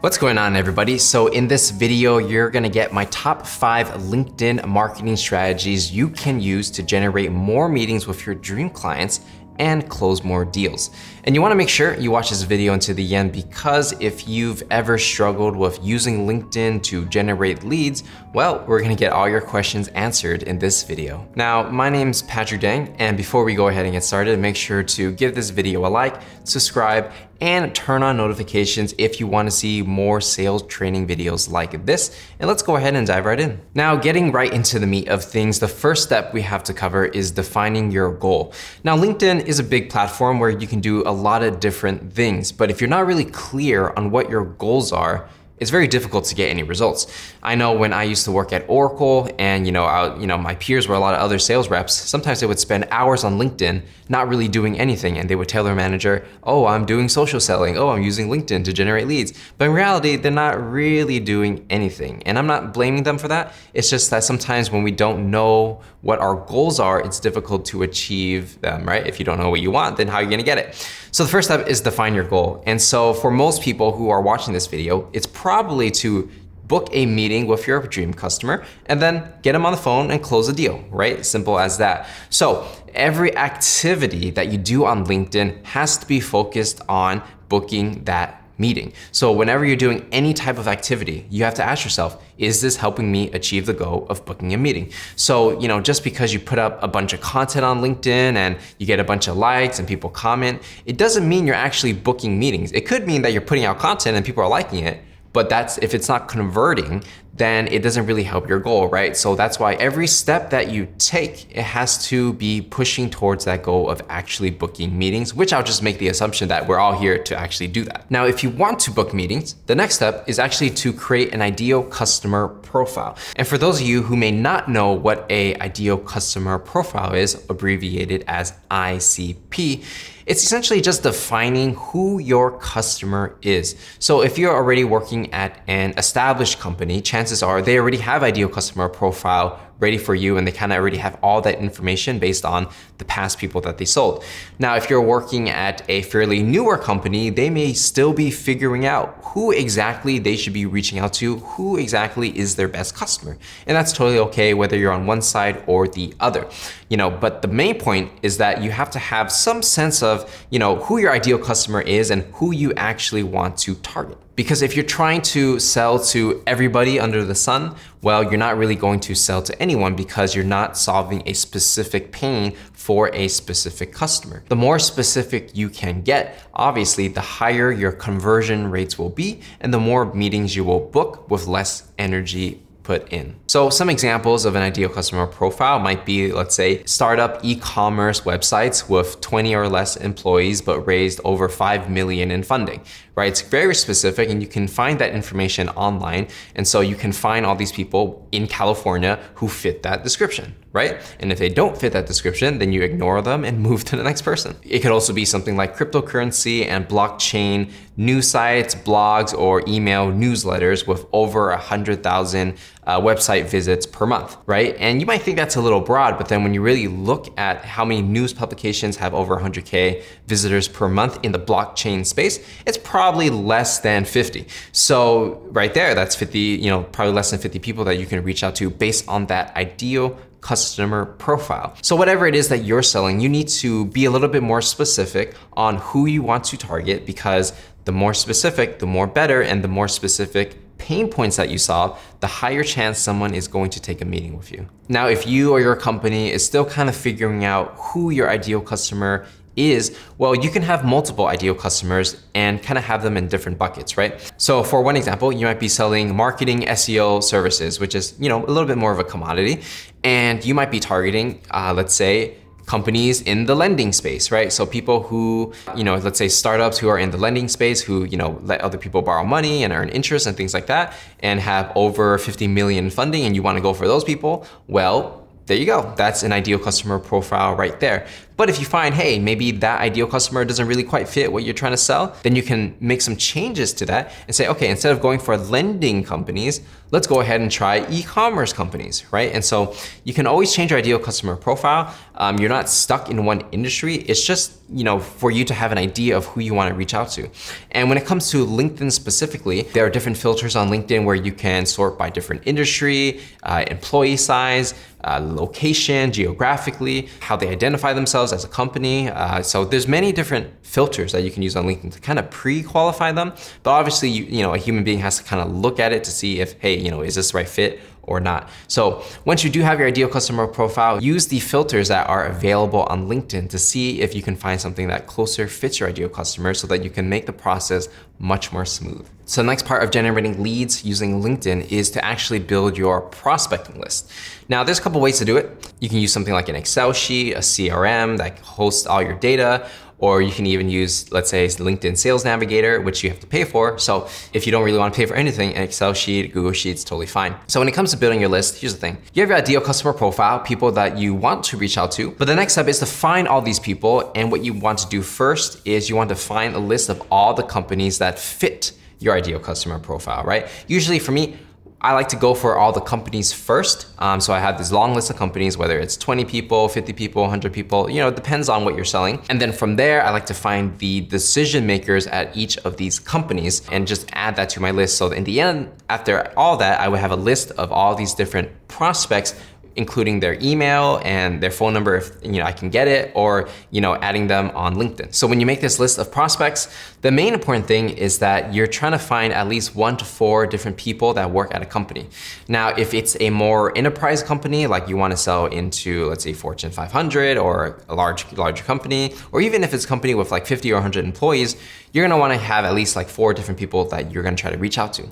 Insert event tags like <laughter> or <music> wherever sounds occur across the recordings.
What's going on everybody? So in this video, you're gonna get my top five LinkedIn marketing strategies you can use to generate more meetings with your dream clients and close more deals. And you wanna make sure you watch this video until the end because if you've ever struggled with using LinkedIn to generate leads, well, we're gonna get all your questions answered in this video. Now, my name's Patrick Deng, and before we go ahead and get started, make sure to give this video a like, subscribe, and turn on notifications if you wanna see more sales training videos like this. And let's go ahead and dive right in. Now, getting right into the meat of things, the first step we have to cover is defining your goal. Now, LinkedIn is a big platform where you can do a lot of different things. But if you're not really clear on what your goals are, it's very difficult to get any results. I know when I used to work at Oracle and you know, I, you know, my peers were a lot of other sales reps, sometimes they would spend hours on LinkedIn not really doing anything and they would tell their manager, "Oh, I'm doing social selling. Oh, I'm using LinkedIn to generate leads." But in reality, they're not really doing anything. And I'm not blaming them for that. It's just that sometimes when we don't know what our goals are, it's difficult to achieve them, right? If you don't know what you want, then how are you going to get it? So the first step is define your goal. And so for most people who are watching this video, it's probably to book a meeting with your dream customer and then get them on the phone and close a deal, right? Simple as that. So every activity that you do on LinkedIn has to be focused on booking that meeting. So whenever you're doing any type of activity, you have to ask yourself, is this helping me achieve the goal of booking a meeting? So, you know, just because you put up a bunch of content on LinkedIn and you get a bunch of likes and people comment, it doesn't mean you're actually booking meetings. It could mean that you're putting out content and people are liking it, but that's if it's not converting, then it doesn't really help your goal, right? So that's why every step that you take, it has to be pushing towards that goal of actually booking meetings, which I'll just make the assumption that we're all here to actually do that. Now, if you want to book meetings, the next step is actually to create an ideal customer profile. And for those of you who may not know what a ideal customer profile is, abbreviated as ICP, it's essentially just defining who your customer is. So if you're already working at an established company, chances chances are they already have ideal customer profile ready for you and they kind of already have all that information based on the past people that they sold. Now, if you're working at a fairly newer company, they may still be figuring out who exactly they should be reaching out to, who exactly is their best customer. And that's totally okay whether you're on one side or the other. You know, but the main point is that you have to have some sense of, you know, who your ideal customer is and who you actually want to target. Because if you're trying to sell to everybody under the sun, well, you're not really going to sell to anyone because you're not solving a specific pain for a specific customer. The more specific you can get, obviously, the higher your conversion rates will be and the more meetings you will book with less energy put in. So some examples of an ideal customer profile might be, let's say, startup e-commerce websites with 20 or less employees but raised over 5 million in funding, right? It's very specific and you can find that information online. And so you can find all these people in California who fit that description, right? And if they don't fit that description, then you ignore them and <laughs> move to the next person. It could also be something like cryptocurrency and blockchain news sites, blogs, or email newsletters with over a 100,000 uh, website visits per month, right? And you might think that's a little broad, but then when you really look at how many news publications have over 100K visitors per month in the blockchain space, it's probably less than 50. So right there, that's 50, you know, probably less than 50 people that you can reach out to based on that ideal customer profile. So whatever it is that you're selling, you need to be a little bit more specific on who you want to target because the more specific, the more better, and the more specific pain points that you solve, the higher chance someone is going to take a meeting with you. Now, if you or your company is still kind of figuring out who your ideal customer is, well, you can have multiple ideal customers and kind of have them in different buckets, right? So for one example, you might be selling marketing SEO services, which is, you know, a little bit more of a commodity. And you might be targeting, uh, let's say, companies in the lending space, right? So people who, you know, let's say startups who are in the lending space who, you know, let other people borrow money and earn interest and things like that and have over 50 million funding and you want to go for those people, well, there you go. That's an ideal customer profile right there. But if you find, hey, maybe that ideal customer doesn't really quite fit what you're trying to sell, then you can make some changes to that and say, okay, instead of going for lending companies, let's go ahead and try e-commerce companies, right? And so you can always change your ideal customer profile. Um, you're not stuck in one industry. It's just, you know, for you to have an idea of who you want to reach out to. And when it comes to LinkedIn specifically, there are different filters on LinkedIn where you can sort by different industry, uh, employee size, uh, location, geographically, how they identify themselves as a company. Uh, so there's many different filters that you can use on LinkedIn to kind of pre-qualify them. But obviously, you, you know, a human being has to kind of look at it to see if, hey, you know, is this the right fit or not. So once you do have your ideal customer profile, use the filters that are available on LinkedIn to see if you can find something that closer fits your ideal customer so that you can make the process much more smooth. So the next part of generating leads using LinkedIn is to actually build your prospecting list. Now there's a couple ways to do it. You can use something like an Excel sheet, a CRM that hosts all your data, or you can even use, let's say, LinkedIn Sales Navigator, which you have to pay for. So if you don't really want to pay for anything, an Excel sheet, Google Sheets, totally fine. So when it comes to building your list, here's the thing. You have your ideal customer profile, people that you want to reach out to. But the next step is to find all these people. And what you want to do first is you want to find a list of all the companies that fit your ideal customer profile, right? Usually for me, I like to go for all the companies first. Um, so I have this long list of companies, whether it's 20 people, 50 people, 100 people, you know, it depends on what you're selling. And then from there, I like to find the decision makers at each of these companies and just add that to my list. So in the end, after all that, I would have a list of all these different prospects including their email and their phone number if you know I can get it, or you know adding them on LinkedIn. So when you make this list of prospects, the main important thing is that you're trying to find at least one to four different people that work at a company. Now, if it's a more enterprise company, like you want to sell into let's say Fortune 500 or a large larger company, or even if it's a company with like 50 or 100 employees, you're gonna want to have at least like four different people that you're gonna try to reach out to.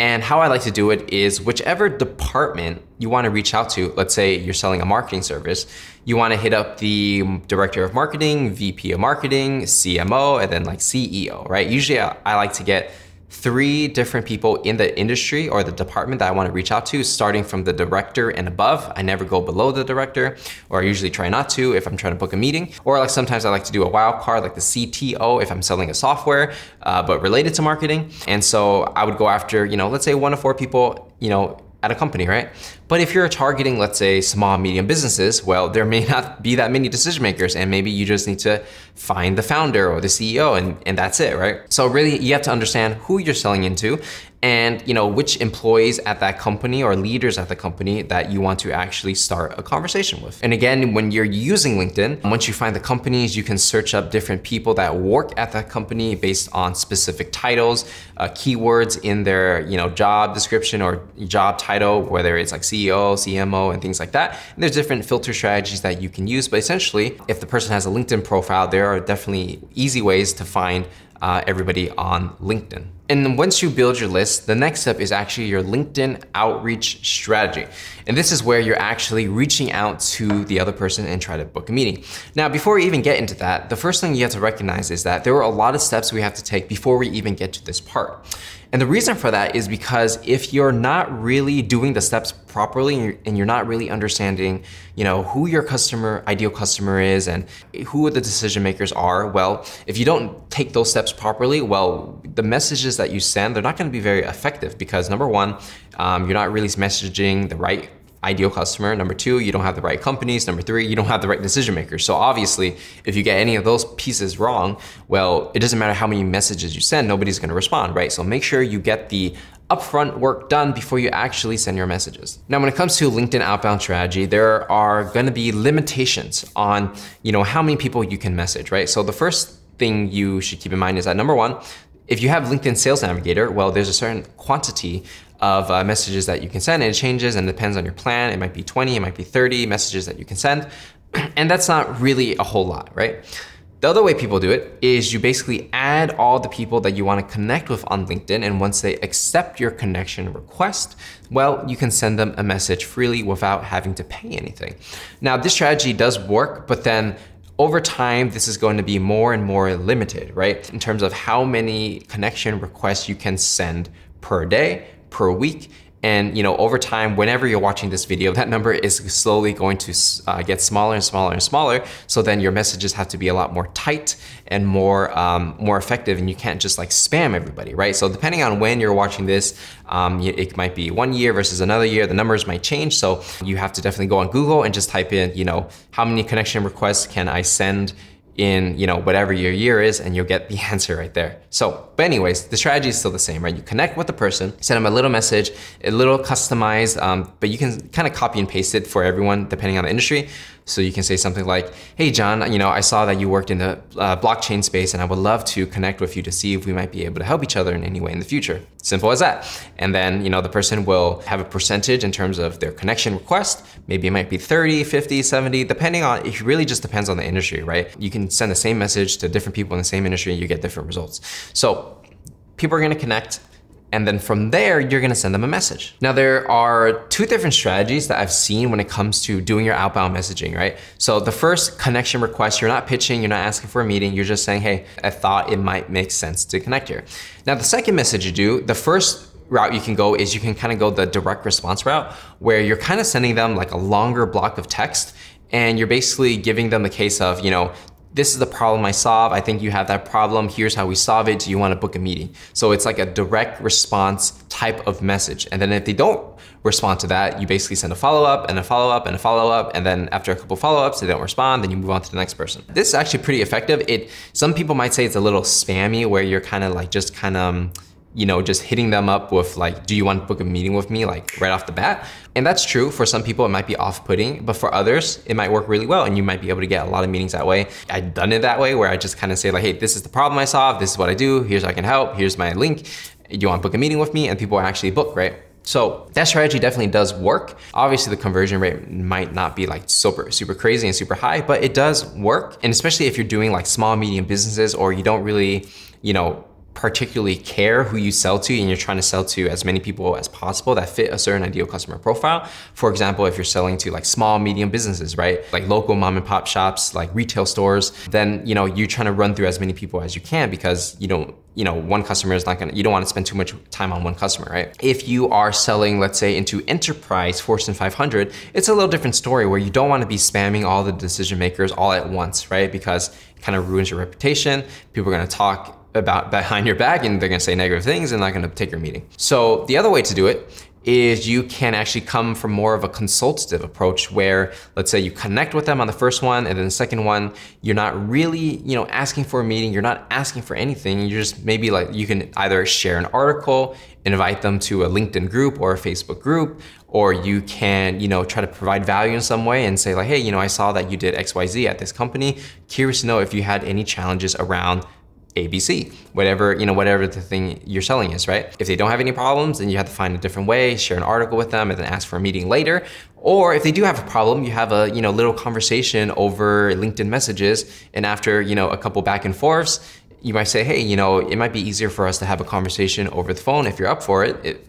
And how I like to do it is whichever department you want to reach out to. Let's say you're selling a marketing service. You want to hit up the director of marketing, VP of marketing, CMO, and then like CEO, right? Usually I, I like to get three different people in the industry or the department that I want to reach out to, starting from the director and above. I never go below the director, or I usually try not to if I'm trying to book a meeting. Or like sometimes I like to do a wild card, like the CTO if I'm selling a software, uh, but related to marketing. And so I would go after, you know, let's say one of four people, you know, at a company, right? But if you're targeting, let's say, small, medium businesses, well, there may not be that many decision makers, and maybe you just need to find the founder or the CEO, and, and that's it, right? So really, you have to understand who you're selling into and you know which employees at that company or leaders at the company that you want to actually start a conversation with. And again, when you're using LinkedIn, once you find the companies, you can search up different people that work at that company based on specific titles, uh, keywords in their you know job description or job title, whether it's like CEO CEO, CMO, and things like that. And there's different filter strategies that you can use, but essentially, if the person has a LinkedIn profile, there are definitely easy ways to find uh, everybody on LinkedIn. And once you build your list, the next step is actually your LinkedIn outreach strategy. And this is where you're actually reaching out to the other person and try to book a meeting. Now, before we even get into that, the first thing you have to recognize is that there are a lot of steps we have to take before we even get to this part. And the reason for that is because if you're not really doing the steps properly and you're not really understanding, you know, who your customer, ideal customer is and who the decision makers are, well, if you don't take those steps properly, well, the messages messages that you send, they're not gonna be very effective because number one, um, you're not really messaging the right ideal customer. Number two, you don't have the right companies. Number three, you don't have the right decision makers. So obviously, if you get any of those pieces wrong, well, it doesn't matter how many messages you send, nobody's gonna respond, right? So make sure you get the upfront work done before you actually send your messages. Now, when it comes to LinkedIn outbound strategy, there are gonna be limitations on, you know, how many people you can message, right? So the first thing you should keep in mind is that number one, if you have LinkedIn Sales Navigator, well, there's a certain quantity of uh, messages that you can send and it changes and depends on your plan. It might be 20, it might be 30 messages that you can send. <clears throat> And that's not really a whole lot, right? The other way people do it is you basically add all the people that you want to connect with on LinkedIn. And once they accept your connection request, well, you can send them a message freely without having to pay anything. Now, this strategy does work, but then over time, this is going to be more and more limited, right? In terms of how many connection requests you can send per day, per week, and you know, over time, whenever you're watching this video, that number is slowly going to uh, get smaller and smaller and smaller. So then your messages have to be a lot more tight and more um, more effective, and you can't just like spam everybody, right? So depending on when you're watching this, um, it might be one year versus another year. The numbers might change, so you have to definitely go on Google and just type in, you know, how many connection requests can I send in you know whatever your year is and you'll get the <laughs> answer right there. So, but anyways, the strategy is still the same, right? You connect with the person, send them a little message, a little customized, um, but you can kind of copy and paste it for everyone depending on the industry. So you can say something like, hey John, you know, I saw that you worked in the uh, blockchain space and I would love to connect with you to see if we might be able to help each other in any way in the future. Simple as that. And then, you know, the person will have a percentage in terms of their connection request. Maybe it might be 30, 50, 70, depending on, it really just depends on the industry, right? You can send the same message to different people in the same industry and you get different results. So people are gonna connect and then from there, you're gonna send them a message. Now there are two different strategies that I've seen when it comes to doing your outbound messaging, right? So the first connection request, you're not pitching, you're not asking for a meeting, you're just saying, hey, I thought it might make sense to connect here. Now the second message you do, the first route you can go is you can kind of go the direct response route where you're kind of sending them like a longer block of text and you're basically giving them the case of, you know, this is the problem I solve. I think you have that problem. Here's how we solve it. Do you want to book a meeting? So it's like a direct response type of message. And then if they don't respond to that, you basically send a follow-up and a follow-up and a follow-up. And then after a couple follow-ups, they don't respond, then you move on to the next person. This is actually pretty effective. It Some people might say it's a little spammy where you're kind of like just kind of um, you know, just hitting them up with like, do you want to book a meeting with me? Like right off the bat. And that's true. For some people, it might be off putting, but for others, it might work really well. And you might be able to get a lot of meetings that way. I've done it that way where I just kind of say like, hey, this is the problem I solve. This is what I do. Here's how I can help. Here's my link. You want to book a meeting with me? And people actually book, right? So that strategy definitely does work. Obviously the conversion rate might not be like super, super crazy and super high, but it does work. And especially if you're doing like small, medium businesses or you don't really, you know, particularly care who you sell to and you're trying to sell to as many people as possible that fit a certain ideal customer profile. For example, if you're selling to like small, medium businesses, right? Like local mom and pop shops, like retail stores, then, you know, you're trying to run through as many people as you can because you don't you know, one customer is not gonna, you don't wanna spend too much time on one customer, right? If you are selling, let's say, into enterprise Fortune 500, it's a little different story where you don't wanna be spamming all the decision makers all at once, right? Because it kind of ruins your reputation. People are gonna talk about behind your back and they're gonna say negative things and not gonna take your meeting. So the other way to do it is you can actually come from more of a consultative approach where let's say you connect with them on the first one and then the second one you're not really you know asking for a meeting you're not asking for anything you're just maybe like you can either share an article invite them to a linkedin group or a facebook group or you can you know try to provide value in some way and say like hey you know i saw that you did xyz at this company curious to know if you had any challenges around ABC, whatever, you know, whatever the thing you're selling is, right? If they don't have any problems, then you have to find a different way, share an article with them and then ask for a meeting later. Or if they do have a problem, you have a, you know, little conversation over LinkedIn messages and after, you know, a couple back and forths, you might say, hey, you know, it might be easier for us to have a conversation over the phone if you're up for it. it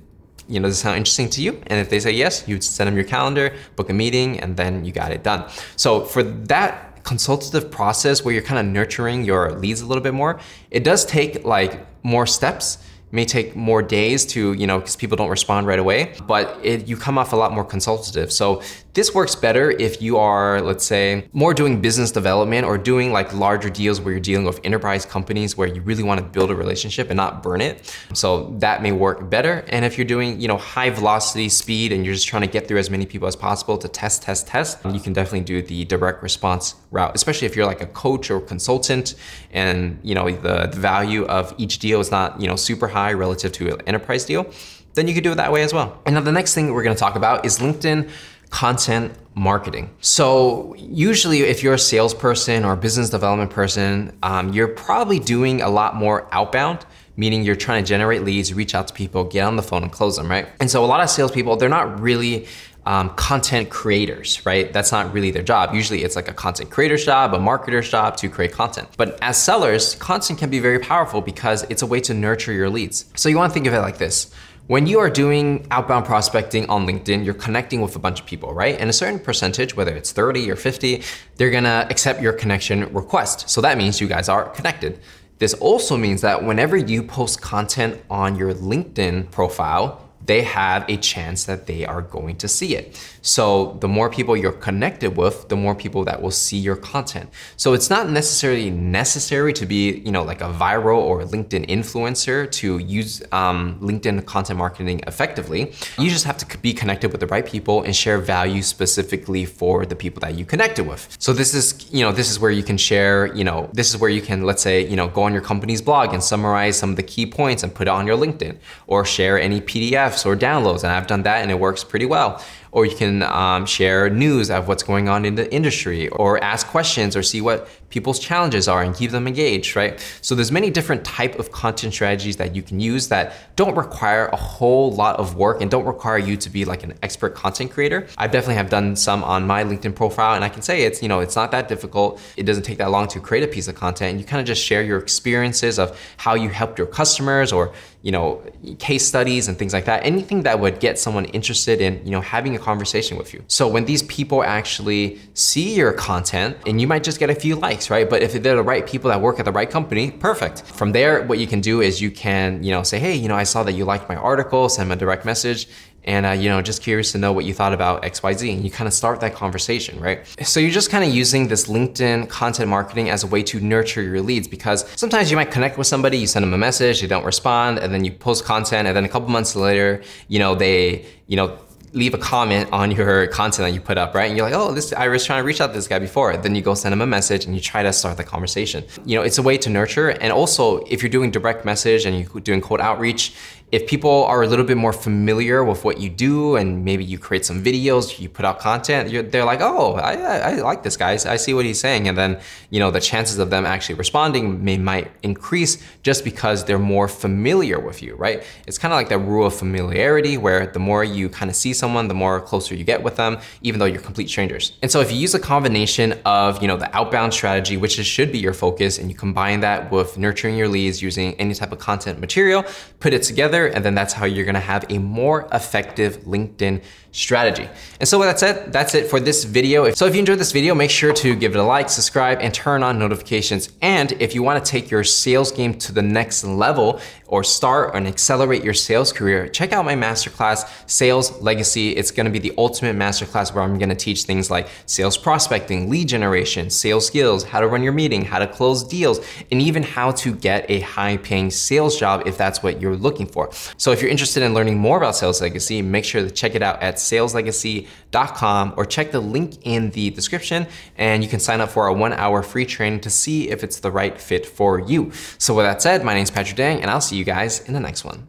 you know, does it sound interesting to you? And if they say yes, you'd send them your calendar, book a meeting, and then you got it done. So for that consultative process where you're kind of nurturing your leads a little bit more, it does take like more steps may take more days to, you know, because people don't respond right away, but it, you come off a lot more consultative. So this works better if you are, let's say, more doing business development or doing like larger deals where you're dealing with enterprise companies where you really want to build a relationship and not burn it. So that may work better. And if you're doing, you know, high velocity speed and you're just trying to get through as many people as possible to test, test, test, you can definitely do the direct response route, especially if you're like a coach or consultant and, you know, the, the value of each deal is not, you know, super high relative to an enterprise deal then you could do it that way as well. And now the next thing we're gonna talk about is LinkedIn content marketing. So usually if you're a salesperson or a business development person, um, you're probably doing a lot more outbound, meaning you're trying to generate leads, reach out to people, get on the phone and close them, right? And so a lot of salespeople, they're not really um, content creators, right? That's not really their job. Usually it's like a content creator's job, a marketer's job to create content. But as sellers, content can be very powerful because it's a way to nurture your leads. So you wanna think of it like this. When you are doing outbound prospecting on LinkedIn, you're connecting with a bunch of people, right? And a certain percentage, whether it's 30 or 50, they're gonna accept your connection request. So that means you guys are connected. This also means that whenever you post content on your LinkedIn profile, they have a chance that they are going to see it. So the more people you're connected with, the more people that will see your content. So it's not necessarily necessary to be, you know, like a viral or LinkedIn influencer to use um, LinkedIn content marketing effectively. You just have to be connected with the right people and share value specifically for the people that you connected with. So this is, you know, this is where you can share, you know, this is where you can, let's say, you know, go on your company's blog and summarize some of the key points and put it on your LinkedIn or share any PDFs pdfs or downloads and i've done that and it works pretty well or you can um, share news of what's going on in the industry, or ask questions, or see what people's challenges are and keep them engaged, right? So there's many different type of content strategies that you can use that don't require a whole lot of work and don't require you to be like an expert content creator. I definitely have done some on my LinkedIn profile and I can say it's, you know, it's not that difficult. It doesn't take that long to create a piece of content. You kind of just share your experiences of how you helped your customers or, you know, case studies and things like that. Anything that would get someone interested in, you know, having a conversation with you. So when these people actually see your content, and you might just get a few likes, right? But if they're the right people that work at the right company, perfect. From there, what you can do is you can, you know, say, hey, you know, I saw that you liked my article, send them a direct message, and uh, you know just curious to know what you thought about xyz and you kind of start that conversation right so you're just kind of using this linkedin content marketing as a way to nurture your leads because sometimes you might connect with somebody you send them a message they don't respond and then you post content and then a couple months later you know they you know leave a comment on your content that you put up, right? And you're like, oh, this I was trying to reach out to this guy before. Then you go send him a message and you try to start the conversation. You know, it's a way to nurture. And also, if you're doing direct message and you're doing cold outreach, if people are a little bit more familiar with what you do and maybe you create some videos, you put out content, they're like, oh, I, I like this guy, I see what he's saying. And then, you know, the chances of them actually responding may, might increase just because they're more familiar with you, right? It's kind of like that rule of familiarity where the more you kind of see someone, the more closer you get with them, even though you're complete strangers. And so if you use a combination of, you know, the outbound strategy, which is, should be your focus, and you combine that with nurturing your leads using any type of content material, put it together, together. And then that's how you're gonna have a more effective LinkedIn strategy. And so with that said, That's it for this video. So if you enjoyed this video, make sure to give it a like, subscribe, and turn on notifications. And if you wanna take your sales game to the next level or start and accelerate your sales career, check out my masterclass, Sales Legacy. It's gonna be the ultimate masterclass where I'm gonna teach things like sales prospecting, lead generation, sales skills, how to run your meeting, how to close deals, and even how to get a high paying sales job if that's what you're looking for. So if you're interested in learning more about Sales Legacy, make sure to check it out at saleslegacy.com or check the link in the description and you can sign up for a one hour free training to see if it's the right fit for you. So with that said, my name is Patrick Dang and I'll see you guys in the next one.